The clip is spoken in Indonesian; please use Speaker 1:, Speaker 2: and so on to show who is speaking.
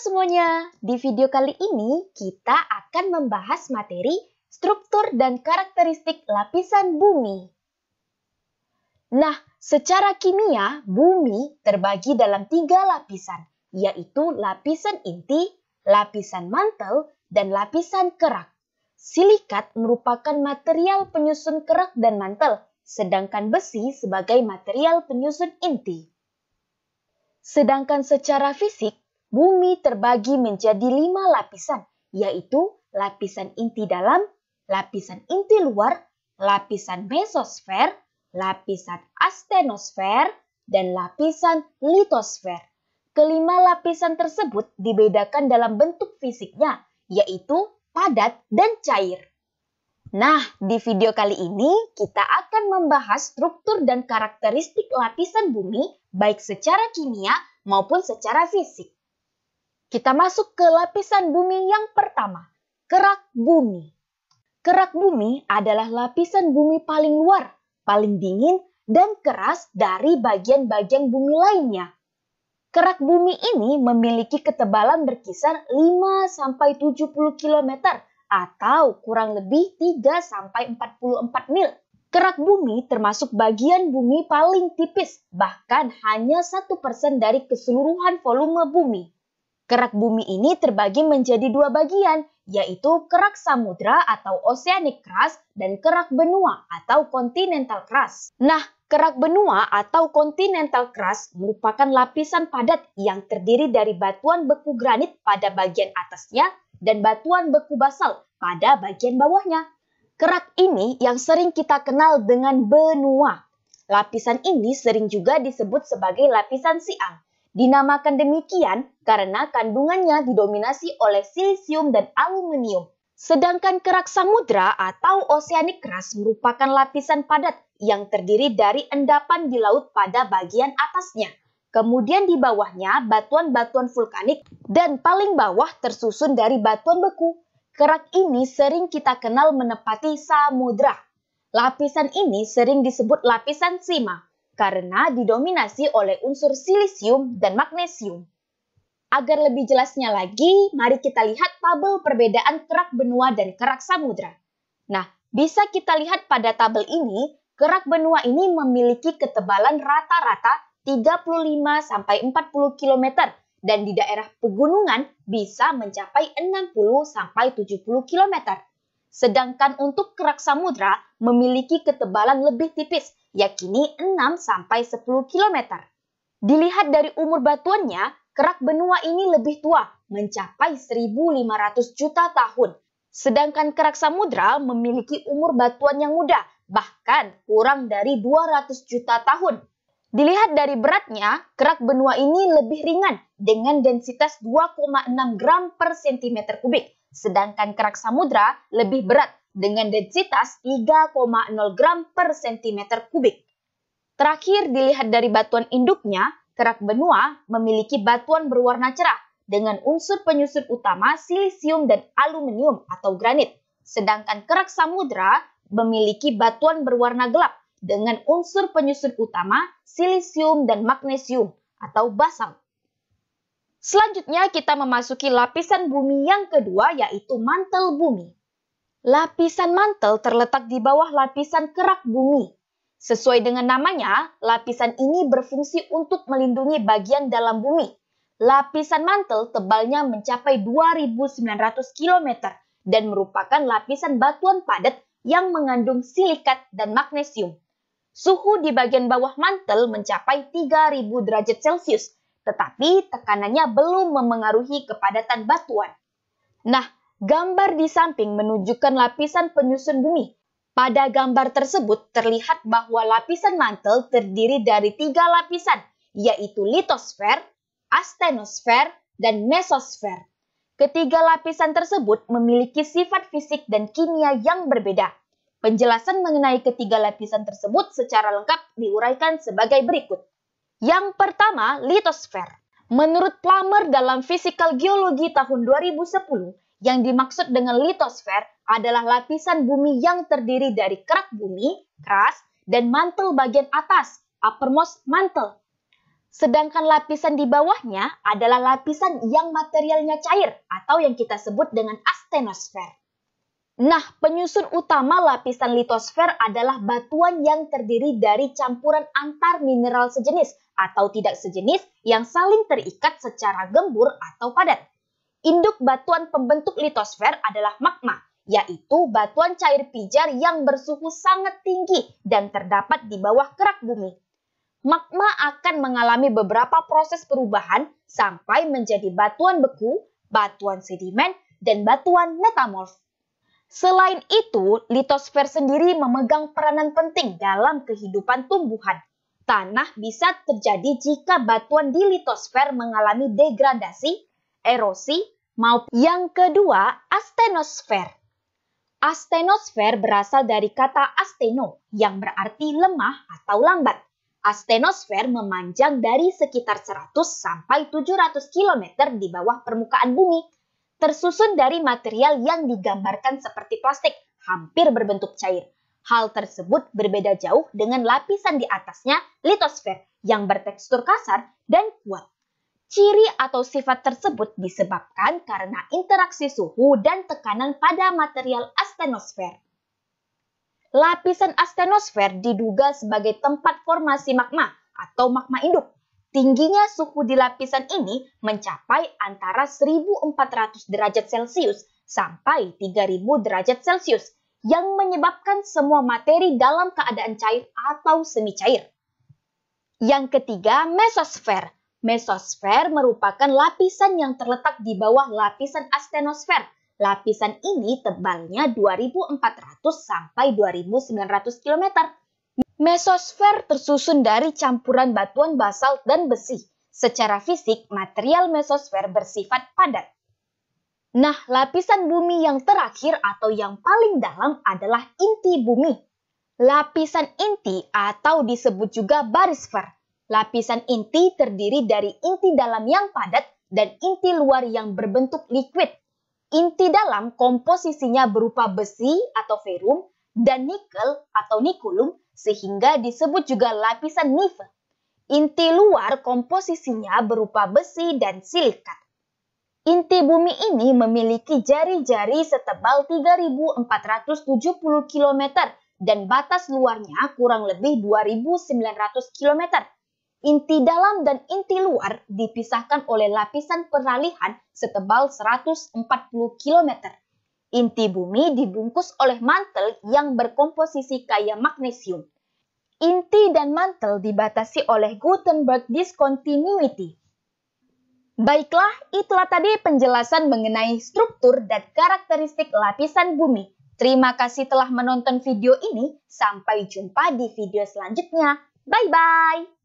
Speaker 1: semuanya, di video kali ini kita akan membahas materi struktur dan karakteristik lapisan bumi. Nah, secara kimia, bumi terbagi dalam tiga lapisan, yaitu lapisan inti, lapisan mantel, dan lapisan kerak. Silikat merupakan material penyusun kerak dan mantel, sedangkan besi sebagai material penyusun inti. Sedangkan secara fisik, bumi terbagi menjadi lima lapisan, yaitu lapisan inti dalam, lapisan inti luar, lapisan mesosfer, lapisan astenosfer, dan lapisan litosfer. Kelima lapisan tersebut dibedakan dalam bentuk fisiknya, yaitu padat dan cair. Nah, di video kali ini kita akan membahas struktur dan karakteristik lapisan bumi baik secara kimia maupun secara fisik. Kita masuk ke lapisan bumi yang pertama, kerak bumi. Kerak bumi adalah lapisan bumi paling luar, paling dingin, dan keras dari bagian-bagian bumi lainnya. Kerak bumi ini memiliki ketebalan berkisar 5-70 km atau kurang lebih 3-44 mil. Kerak bumi termasuk bagian bumi paling tipis, bahkan hanya 1% dari keseluruhan volume bumi. Kerak bumi ini terbagi menjadi dua bagian, yaitu kerak samudra atau oceanic crust dan kerak benua atau continental crust. Nah, kerak benua atau continental crust merupakan lapisan padat yang terdiri dari batuan beku granit pada bagian atasnya dan batuan beku basal pada bagian bawahnya. Kerak ini yang sering kita kenal dengan benua. Lapisan ini sering juga disebut sebagai lapisan siang Dinamakan demikian karena kandungannya didominasi oleh silisium dan aluminium. Sedangkan kerak samudra atau oceanic crust merupakan lapisan padat yang terdiri dari endapan di laut pada bagian atasnya. Kemudian di bawahnya batuan-batuan vulkanik dan paling bawah tersusun dari batuan beku. Kerak ini sering kita kenal menepati samudra. Lapisan ini sering disebut lapisan sima karena didominasi oleh unsur silisium dan magnesium. Agar lebih jelasnya lagi, mari kita lihat tabel perbedaan kerak benua dari kerak samudra. Nah, bisa kita lihat pada tabel ini, kerak benua ini memiliki ketebalan rata-rata 35 40 km dan di daerah pegunungan bisa mencapai 60 70 km. Sedangkan untuk kerak samudra memiliki ketebalan lebih tipis yakni 6-10 km. Dilihat dari umur batuannya, kerak benua ini lebih tua, mencapai 1.500 juta tahun. Sedangkan kerak samudra memiliki umur batuan yang muda, bahkan kurang dari 200 juta tahun. Dilihat dari beratnya, kerak benua ini lebih ringan dengan densitas 2,6 gram per sentimeter kubik. Sedangkan kerak samudra lebih berat dengan densitas 3,0 gram per cm kubik. Terakhir dilihat dari batuan induknya, kerak benua memiliki batuan berwarna cerah dengan unsur penyusun utama silisium dan aluminium atau granit. Sedangkan kerak samudra memiliki batuan berwarna gelap dengan unsur penyusun utama silisium dan magnesium atau basalt. Selanjutnya kita memasuki lapisan bumi yang kedua yaitu mantel bumi. Lapisan mantel terletak di bawah lapisan kerak bumi. Sesuai dengan namanya, lapisan ini berfungsi untuk melindungi bagian dalam bumi. Lapisan mantel tebalnya mencapai 2.900 km dan merupakan lapisan batuan padat yang mengandung silikat dan magnesium. Suhu di bagian bawah mantel mencapai 3.000 derajat Celcius, tetapi tekanannya belum memengaruhi kepadatan batuan. Nah, Gambar di samping menunjukkan lapisan penyusun bumi. Pada gambar tersebut terlihat bahwa lapisan mantel terdiri dari tiga lapisan, yaitu litosfer, astenosfer, dan mesosfer. Ketiga lapisan tersebut memiliki sifat fisik dan kimia yang berbeda. Penjelasan mengenai ketiga lapisan tersebut secara lengkap diuraikan sebagai berikut. Yang pertama, litosfer. Menurut Plummer dalam Physical Geology tahun 2010, yang dimaksud dengan litosfer adalah lapisan bumi yang terdiri dari kerak bumi, keras dan mantel bagian atas, uppermost mantle. Sedangkan lapisan di bawahnya adalah lapisan yang materialnya cair atau yang kita sebut dengan astenosfer. Nah, penyusun utama lapisan litosfer adalah batuan yang terdiri dari campuran antar mineral sejenis atau tidak sejenis yang saling terikat secara gembur atau padat. Induk batuan pembentuk litosfer adalah magma, yaitu batuan cair pijar yang bersuhu sangat tinggi dan terdapat di bawah kerak bumi. Magma akan mengalami beberapa proses perubahan sampai menjadi batuan beku, batuan sedimen, dan batuan metamorf. Selain itu, litosfer sendiri memegang peranan penting dalam kehidupan tumbuhan. Tanah bisa terjadi jika batuan di litosfer mengalami degradasi erosi, maupun yang kedua astenosfer. Astenosfer berasal dari kata asteno yang berarti lemah atau lambat. Astenosfer memanjang dari sekitar 100 sampai 700 km di bawah permukaan bumi, tersusun dari material yang digambarkan seperti plastik, hampir berbentuk cair. Hal tersebut berbeda jauh dengan lapisan di atasnya litosfer yang bertekstur kasar dan kuat. Ciri atau sifat tersebut disebabkan karena interaksi suhu dan tekanan pada material astenosfer. Lapisan astenosfer diduga sebagai tempat formasi magma atau magma induk. Tingginya suhu di lapisan ini mencapai antara 1400 derajat Celcius sampai 3000 derajat Celcius yang menyebabkan semua materi dalam keadaan cair atau semi cair. Yang ketiga, mesosfer Mesosfer merupakan lapisan yang terletak di bawah lapisan astenosfer. Lapisan ini tebalnya 2.400 sampai 2.900 km. Mesosfer tersusun dari campuran batuan basalt dan besi. Secara fisik, material mesosfer bersifat padat. Nah, lapisan bumi yang terakhir atau yang paling dalam adalah inti bumi. Lapisan inti atau disebut juga barisfer Lapisan inti terdiri dari inti dalam yang padat dan inti luar yang berbentuk liquid. Inti dalam komposisinya berupa besi atau ferum dan nikel atau nikulum sehingga disebut juga lapisan nife. Inti luar komposisinya berupa besi dan silikat. Inti bumi ini memiliki jari-jari setebal 3.470 km dan batas luarnya kurang lebih 2.900 km Inti dalam dan inti luar dipisahkan oleh lapisan peralihan setebal 140 km. Inti bumi dibungkus oleh mantel yang berkomposisi kaya magnesium. Inti dan mantel dibatasi oleh Gutenberg discontinuity. Baiklah, itulah tadi penjelasan mengenai struktur dan karakteristik lapisan bumi. Terima kasih telah menonton video ini. Sampai jumpa di video selanjutnya. Bye-bye.